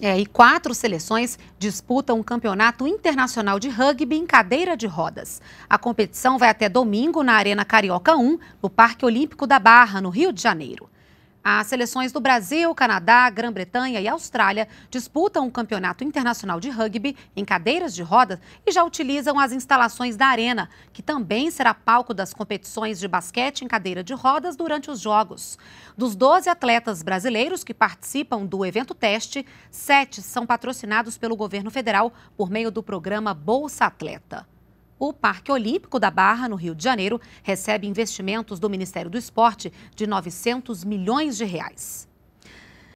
É, e quatro seleções disputam um campeonato internacional de rugby em cadeira de rodas. A competição vai até domingo na Arena Carioca 1, no Parque Olímpico da Barra, no Rio de Janeiro. As seleções do Brasil, Canadá, Grã-Bretanha e Austrália disputam o um campeonato internacional de rugby em cadeiras de rodas e já utilizam as instalações da Arena, que também será palco das competições de basquete em cadeira de rodas durante os Jogos. Dos 12 atletas brasileiros que participam do evento teste, sete são patrocinados pelo governo federal por meio do programa Bolsa Atleta. O Parque Olímpico da Barra, no Rio de Janeiro, recebe investimentos do Ministério do Esporte de 900 milhões de reais.